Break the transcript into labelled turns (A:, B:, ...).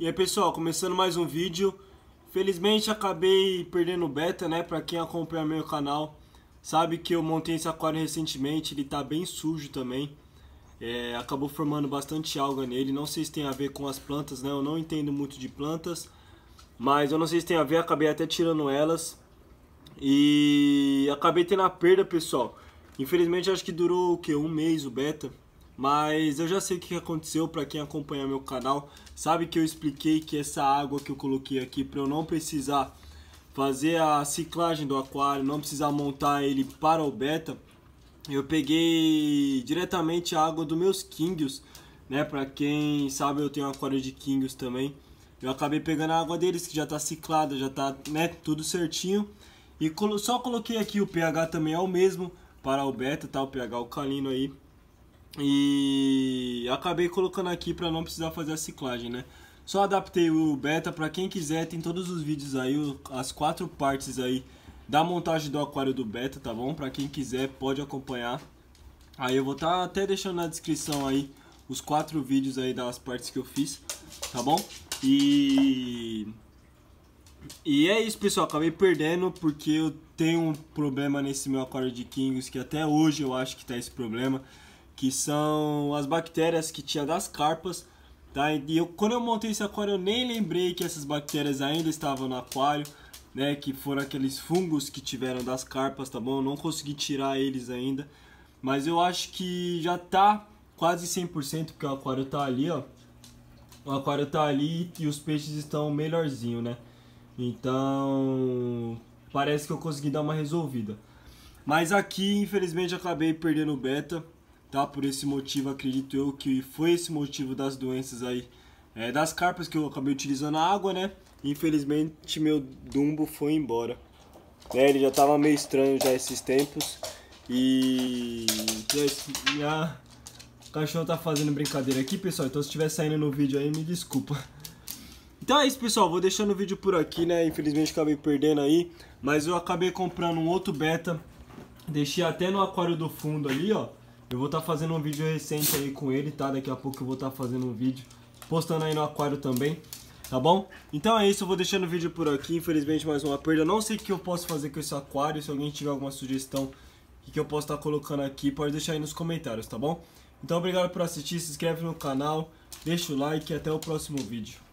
A: E aí pessoal, começando mais um vídeo Felizmente acabei perdendo o beta, né? Pra quem acompanha meu canal Sabe que eu montei esse aquário recentemente Ele tá bem sujo também é, Acabou formando bastante alga nele Não sei se tem a ver com as plantas, né? Eu não entendo muito de plantas Mas eu não sei se tem a ver, acabei até tirando elas E acabei tendo a perda, pessoal Infelizmente acho que durou o que? Um mês o beta mas eu já sei o que aconteceu, para quem acompanha meu canal, sabe que eu expliquei que essa água que eu coloquei aqui, para eu não precisar fazer a ciclagem do aquário, não precisar montar ele para o beta, eu peguei diretamente a água dos meus quinguios, né? Para quem sabe, eu tenho um aquário de quinguios também. Eu acabei pegando a água deles, que já tá ciclada, já tá, né, tudo certinho. E só coloquei aqui o pH também é o mesmo para o beta, tá? O pH alcalino aí. E acabei colocando aqui para não precisar fazer a ciclagem, né? Só adaptei o beta para quem quiser, tem todos os vídeos aí, as quatro partes aí da montagem do aquário do beta, tá bom? Para quem quiser pode acompanhar. Aí eu vou estar tá até deixando na descrição aí os quatro vídeos aí das partes que eu fiz, tá bom? E e é isso, pessoal. Acabei perdendo porque eu tenho um problema nesse meu aquário de Kings que até hoje eu acho que tá esse problema que são as bactérias que tinha das carpas, tá? E eu, quando eu montei esse aquário, eu nem lembrei que essas bactérias ainda estavam no aquário, né? Que foram aqueles fungos que tiveram das carpas, tá bom? Eu não consegui tirar eles ainda, mas eu acho que já tá quase 100%, porque o aquário tá ali, ó. O aquário tá ali e os peixes estão melhorzinho, né? Então, parece que eu consegui dar uma resolvida. Mas aqui, infelizmente, acabei perdendo o beta tá? Por esse motivo, acredito eu que foi esse motivo das doenças aí, é, das carpas que eu acabei utilizando a água, né? Infelizmente, meu Dumbo foi embora. É, ele já tava meio estranho já esses tempos. E... e é a... O cachorro tá fazendo brincadeira aqui, pessoal. Então, se estiver saindo no vídeo aí, me desculpa. Então é isso, pessoal. Vou deixando o vídeo por aqui, né? Infelizmente acabei perdendo aí. Mas eu acabei comprando um outro beta. Deixei até no aquário do fundo ali, ó. Eu vou estar tá fazendo um vídeo recente aí com ele, tá? Daqui a pouco eu vou estar tá fazendo um vídeo, postando aí no aquário também, tá bom? Então é isso, eu vou deixando o vídeo por aqui, infelizmente mais uma perda. Não sei o que eu posso fazer com esse aquário, se alguém tiver alguma sugestão que eu posso estar tá colocando aqui, pode deixar aí nos comentários, tá bom? Então obrigado por assistir, se inscreve no canal, deixa o like e até o próximo vídeo.